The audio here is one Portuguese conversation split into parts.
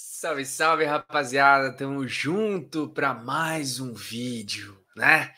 Salve, salve, rapaziada! Tamo junto para mais um vídeo, né?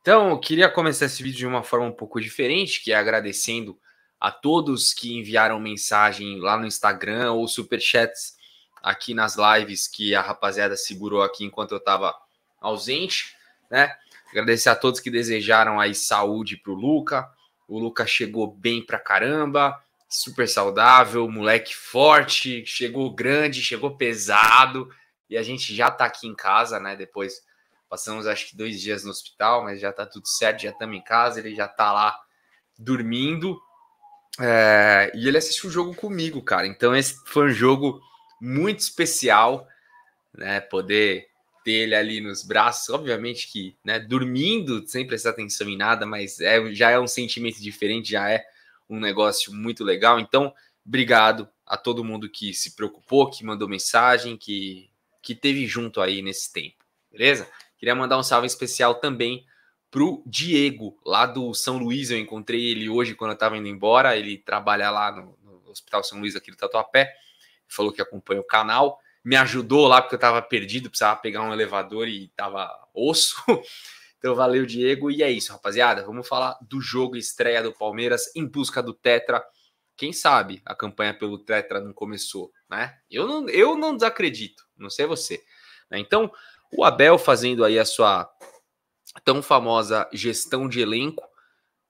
Então, eu queria começar esse vídeo de uma forma um pouco diferente, que é agradecendo a todos que enviaram mensagem lá no Instagram ou superchats aqui nas lives que a rapaziada segurou aqui enquanto eu tava ausente, né? Agradecer a todos que desejaram aí saúde pro Luca. O Luca chegou bem pra caramba super saudável, moleque forte, chegou grande, chegou pesado. E a gente já tá aqui em casa, né? Depois passamos acho que dois dias no hospital, mas já tá tudo certo, já estamos em casa, ele já tá lá dormindo. É, e ele assistiu o jogo comigo, cara. Então esse foi um jogo muito especial, né? Poder ter ele ali nos braços, obviamente que, né? Dormindo sem prestar atenção em nada, mas é, já é um sentimento diferente, já é um negócio muito legal. Então, obrigado a todo mundo que se preocupou, que mandou mensagem, que, que teve junto aí nesse tempo, beleza? Queria mandar um salve especial também pro Diego, lá do São Luís. Eu encontrei ele hoje quando eu estava indo embora. Ele trabalha lá no, no Hospital São Luís aqui do Tatuapé. falou que acompanha o canal. Me ajudou lá porque eu estava perdido, precisava pegar um elevador e tava osso. Então valeu, Diego. E é isso, rapaziada. Vamos falar do jogo estreia do Palmeiras em busca do Tetra. Quem sabe a campanha pelo Tetra não começou, né? Eu não, eu não desacredito, não sei você. Né? Então, o Abel fazendo aí a sua tão famosa gestão de elenco,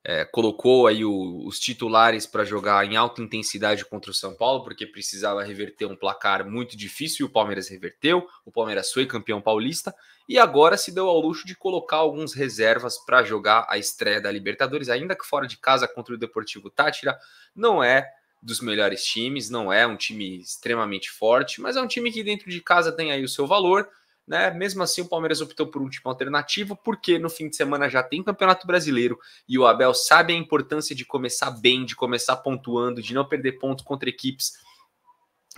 é, colocou aí o, os titulares para jogar em alta intensidade contra o São Paulo, porque precisava reverter um placar muito difícil e o Palmeiras reverteu. O Palmeiras foi campeão paulista e agora se deu ao luxo de colocar alguns reservas para jogar a estreia da Libertadores, ainda que fora de casa contra o Deportivo Tátira. Não é dos melhores times, não é um time extremamente forte, mas é um time que dentro de casa tem aí o seu valor né? Mesmo assim, o Palmeiras optou por um time alternativo porque no fim de semana já tem Campeonato Brasileiro e o Abel sabe a importância de começar bem, de começar pontuando, de não perder pontos contra equipes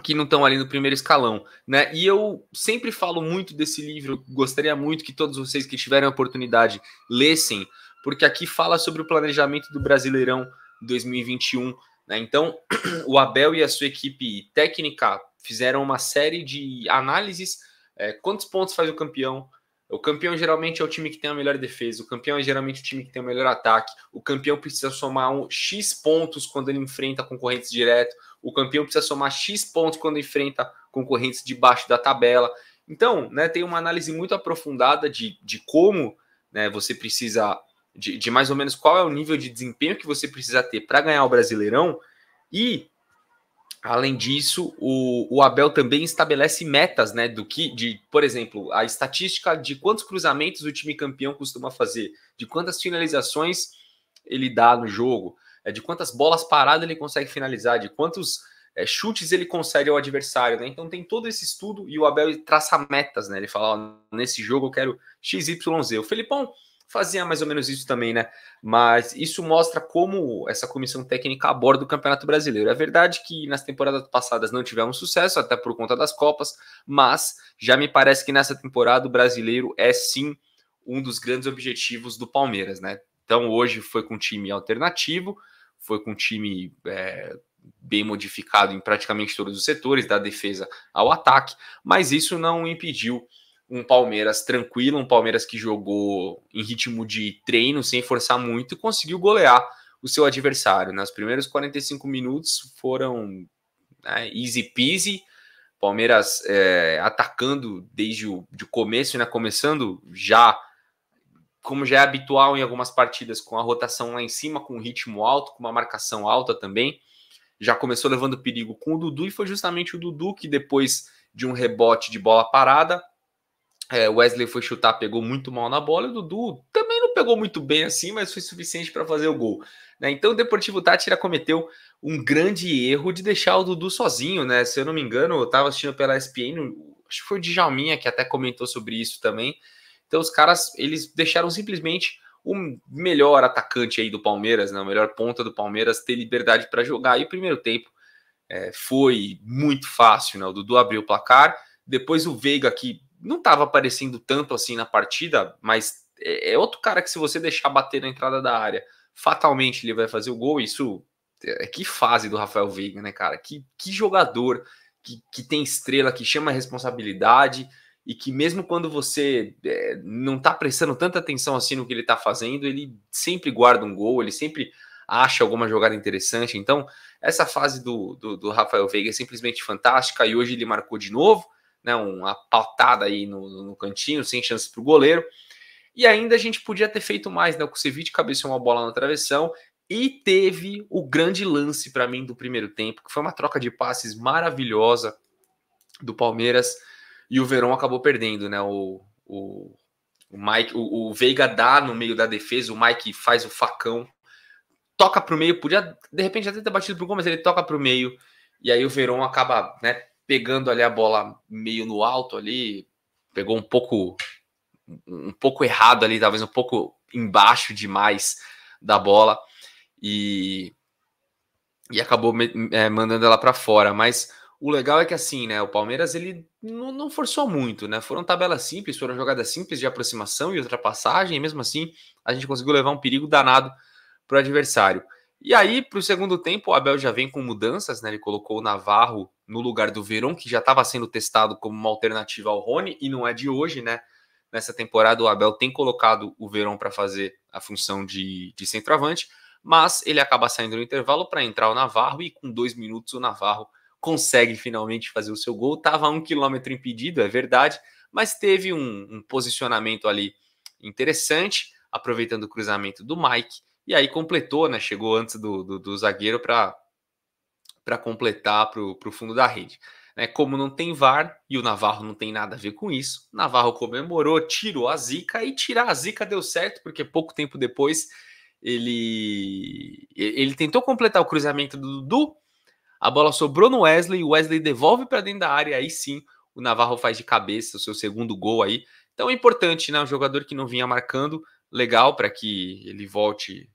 que não estão ali no primeiro escalão, né? E eu sempre falo muito desse livro, gostaria muito que todos vocês que tiverem a oportunidade lessem, porque aqui fala sobre o planejamento do Brasileirão 2021, né? Então, o Abel e a sua equipe técnica fizeram uma série de análises é, quantos pontos faz o campeão? O campeão geralmente é o time que tem a melhor defesa, o campeão é geralmente o time que tem o melhor ataque, o campeão precisa somar um X pontos quando ele enfrenta concorrentes direto, o campeão precisa somar X pontos quando enfrenta concorrentes debaixo da tabela. Então, né, tem uma análise muito aprofundada de, de como né, você precisa, de, de mais ou menos qual é o nível de desempenho que você precisa ter para ganhar o Brasileirão, e Além disso, o, o, Abel também estabelece metas, né? Do que, de, por exemplo, a estatística de quantos cruzamentos o time campeão costuma fazer, de quantas finalizações ele dá no jogo, é, de quantas bolas paradas ele consegue finalizar, de quantos é, chutes ele consegue ao adversário, né? Então tem todo esse estudo e o Abel traça metas, né? Ele fala, ó, nesse jogo eu quero XYZ. O Felipão fazia mais ou menos isso também, né? Mas isso mostra como essa comissão técnica aborda o Campeonato Brasileiro. É verdade que nas temporadas passadas não tivemos sucesso, até por conta das Copas, mas já me parece que nessa temporada o brasileiro é sim um dos grandes objetivos do Palmeiras, né? Então hoje foi com um time alternativo, foi com um time é, bem modificado em praticamente todos os setores, da defesa ao ataque, mas isso não impediu um Palmeiras tranquilo, um Palmeiras que jogou em ritmo de treino, sem forçar muito, e conseguiu golear o seu adversário. Nos primeiros 45 minutos foram né, easy peasy, Palmeiras é, atacando desde o de começo, né, começando já, como já é habitual em algumas partidas, com a rotação lá em cima, com um ritmo alto, com uma marcação alta também. Já começou levando perigo com o Dudu, e foi justamente o Dudu que depois de um rebote de bola parada, é, Wesley foi chutar, pegou muito mal na bola. O Dudu também não pegou muito bem assim, mas foi suficiente para fazer o gol. Né? Então o Deportivo Tátira cometeu um grande erro de deixar o Dudu sozinho, né? Se eu não me engano, eu estava assistindo pela ESPN, acho que foi o Djalminha que até comentou sobre isso também. Então os caras, eles deixaram simplesmente o melhor atacante aí do Palmeiras, né? o melhor ponta do Palmeiras ter liberdade para jogar. E o primeiro tempo é, foi muito fácil, né? O Dudu abriu o placar, depois o Veiga que não estava aparecendo tanto assim na partida, mas é, é, outro cara que se você deixar bater na entrada da área, fatalmente ele vai fazer o gol. Isso é, é que fase do Rafael Veiga, né, cara? Que, que jogador que, que tem estrela, que chama a responsabilidade e que mesmo quando você é, não tá prestando tanta atenção assim no que ele tá fazendo, ele sempre guarda um gol, ele sempre acha alguma jogada interessante. Então, essa fase do, do, do Rafael Veiga é simplesmente fantástica e hoje ele marcou de novo né, uma patada aí no, no cantinho, sem chance para o goleiro. E ainda a gente podia ter feito mais, né? O Kusevich cabeceou uma bola na travessão e teve o grande lance para mim do primeiro tempo, que foi uma troca de passes maravilhosa do Palmeiras e o Verón acabou perdendo, né? O, o, o Mike, o, o, Veiga dá no meio da defesa, o Mike faz o facão, toca para o meio, podia de repente até ter batido para o gol, mas ele toca para o meio e aí o Verón acaba, né? pegando ali a bola meio no alto ali, pegou um pouco um pouco errado ali, talvez um pouco embaixo demais da bola e e acabou é, mandando ela para fora, mas o legal é que assim, né, o Palmeiras ele não, não, forçou muito, né? Foram tabelas simples, foram jogadas simples de aproximação e ultrapassagem, e mesmo assim a gente conseguiu levar um perigo danado para o adversário. E aí, para o segundo tempo, o Abel já vem com mudanças, né? Ele colocou o Navarro no lugar do Verón, que já estava sendo testado como uma alternativa ao Rony, e não é de hoje, né? Nessa temporada, o Abel tem colocado o Verón para fazer a função de, de centroavante, mas ele acaba saindo no intervalo para entrar o Navarro, e com dois minutos o Navarro consegue finalmente fazer o seu gol. Estava um quilômetro impedido, é verdade, mas teve um, um posicionamento ali interessante, aproveitando o cruzamento do Mike e aí completou, né? Chegou antes do, do, do zagueiro para completar para o fundo da rede. Né? Como não tem VAR e o Navarro não tem nada a ver com isso, Navarro comemorou, tirou a zica e tirar a zica deu certo, porque pouco tempo depois ele, ele tentou completar o cruzamento do Dudu, a bola sobrou no Wesley, o Wesley devolve para dentro da área, aí sim o Navarro faz de cabeça o seu segundo gol aí. Então é importante, né? Um jogador que não vinha marcando, legal para que ele volte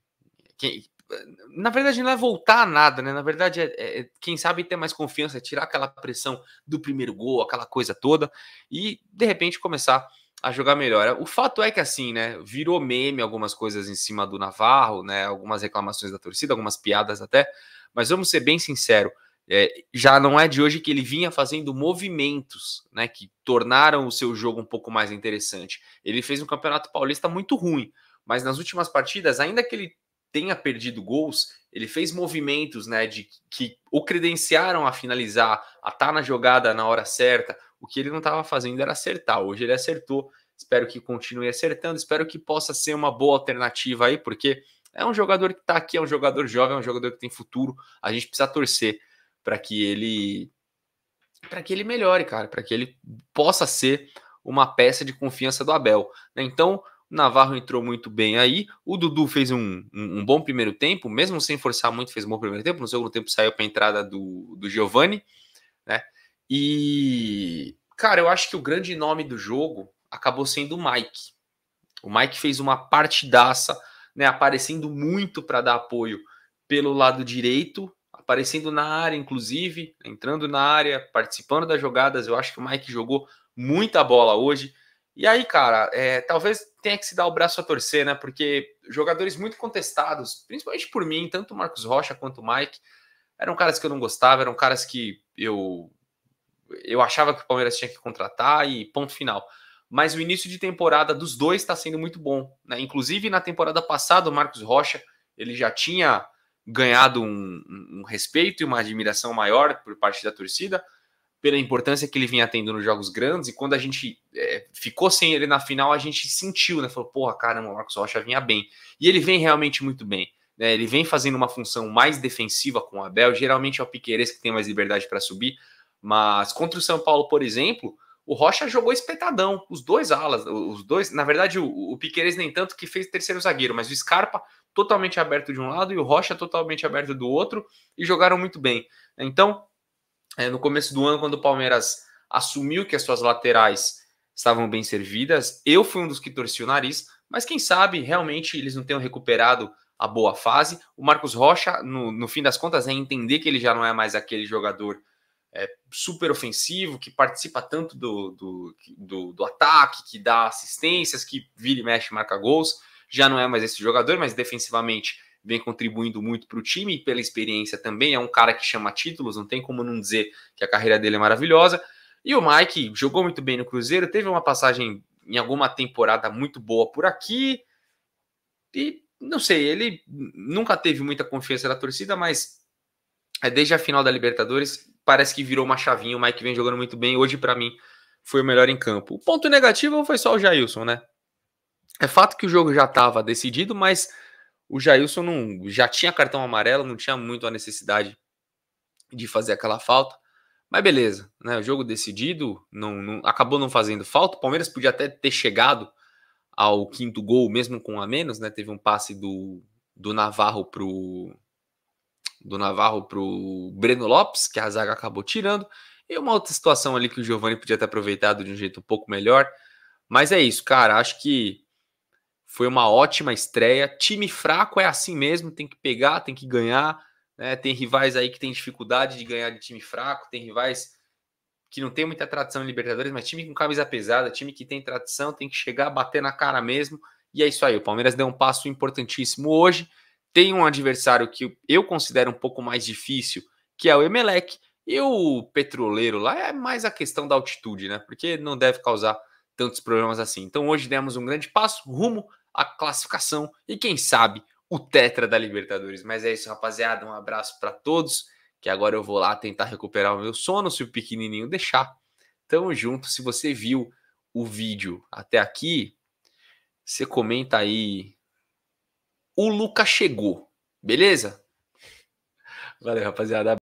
na verdade, não é voltar a nada, né? Na verdade, é, é, é quem sabe ter mais confiança, é tirar aquela pressão do primeiro gol, aquela coisa toda, e de repente começar a jogar melhor. O fato é que assim, né? Virou meme algumas coisas em cima do Navarro, né? Algumas reclamações da torcida, algumas piadas até. Mas vamos ser bem sincero, é, já não é de hoje que ele vinha fazendo movimentos, né? Que tornaram o seu jogo um pouco mais interessante. Ele fez um campeonato paulista muito ruim, mas nas últimas partidas, ainda que ele tenha perdido gols, ele fez movimentos né, de que o credenciaram a finalizar, a estar tá na jogada na hora certa. O que ele não estava fazendo era acertar. Hoje ele acertou. Espero que continue acertando. Espero que possa ser uma boa alternativa aí, porque é um jogador que está aqui, é um jogador jovem, é um jogador que tem futuro. A gente precisa torcer para que ele para que ele melhore, cara, para que ele possa ser uma peça de confiança do Abel. Né? Então, Navarro entrou muito bem aí. O Dudu fez um, um, um, bom primeiro tempo, mesmo sem forçar muito, fez um bom primeiro tempo. No segundo tempo saiu para a entrada do, do Giovanni, né? E, cara, eu acho que o grande nome do jogo acabou sendo o Mike. O Mike fez uma partidaça, né? Aparecendo muito para dar apoio pelo lado direito, aparecendo na área, inclusive, entrando na área, participando das jogadas. Eu acho que o Mike jogou muita bola hoje. E aí, cara, é, talvez tenha que se dar o braço a torcer, né? Porque jogadores muito contestados, principalmente por mim, tanto o Marcos Rocha quanto o Mike, eram caras que eu não gostava, eram caras que eu eu achava que o Palmeiras tinha que contratar e ponto final. Mas o início de temporada dos dois está sendo muito bom, né? Inclusive na temporada passada, o Marcos Rocha ele já tinha ganhado um, um respeito e uma admiração maior por parte da torcida pela importância que ele vinha tendo nos jogos grandes, e quando a gente é, ficou sem ele na final, a gente sentiu, né? Falou, porra, caramba, o Marcos Rocha vinha bem. E ele vem realmente muito bem. Né? Ele vem fazendo uma função mais defensiva com o Abel, geralmente é o Piqueires que tem mais liberdade para subir, mas contra o São Paulo, por exemplo, o Rocha jogou espetadão, os dois alas, os dois, na verdade, o, o Piqueires nem tanto que fez terceiro zagueiro, mas o Scarpa totalmente aberto de um lado e o Rocha totalmente aberto do outro e jogaram muito bem. Então, é, no começo do ano, quando o Palmeiras assumiu que as suas laterais estavam bem servidas, eu fui um dos que torci o nariz, mas quem sabe realmente eles não tenham recuperado a boa fase. O Marcos Rocha, no, no fim das contas, é entender que ele já não é mais aquele jogador é, super ofensivo, que participa tanto do, do, do, do, ataque, que dá assistências, que vira e mexe marca gols. Já não é mais esse jogador, mas defensivamente vem contribuindo muito para o time e pela experiência também. É um cara que chama títulos, não tem como não dizer que a carreira dele é maravilhosa. E o Mike jogou muito bem no Cruzeiro, teve uma passagem em alguma temporada muito boa por aqui. E não sei, ele nunca teve muita confiança da torcida, mas é, desde a final da Libertadores parece que virou uma chavinha. O Mike vem jogando muito bem. Hoje, para mim, foi o melhor em campo. O ponto negativo foi só o Jailson, né? É fato que o jogo já estava decidido, mas o Jailson não, já tinha cartão amarelo, não tinha muito a necessidade de fazer aquela falta. Mas beleza, né? O jogo decidido, não, não acabou não fazendo falta. O Palmeiras podia até ter chegado ao quinto gol, mesmo com a menos, né? Teve um passe do, do Navarro pro do Navarro pro Breno Lopes, que a zaga acabou tirando. E uma outra situação ali que o Giovani podia ter aproveitado de um jeito um pouco melhor. Mas é isso, cara. Acho que foi uma ótima estreia. Time fraco é assim mesmo, tem que pegar, tem que ganhar. Né? Tem rivais aí que tem dificuldade de ganhar de time fraco, tem rivais que não tem muita tradição em Libertadores, mas time com camisa pesada, time que tem tradição, tem que chegar, bater na cara mesmo. E é isso aí. O Palmeiras deu um passo importantíssimo hoje. Tem um adversário que eu considero um pouco mais difícil, que é o Emelec. E o Petroleiro lá é mais a questão da altitude, né? Porque não deve causar tantos problemas assim. Então hoje demos um grande passo rumo à classificação e quem sabe o tetra da Libertadores. Mas é isso, rapaziada. Um abraço para todos. Que agora eu vou lá tentar recuperar o meu sono se o pequenininho deixar. Tamo junto. Se você viu o vídeo até aqui, você comenta aí. O Lucas chegou, beleza? Valeu, rapaziada.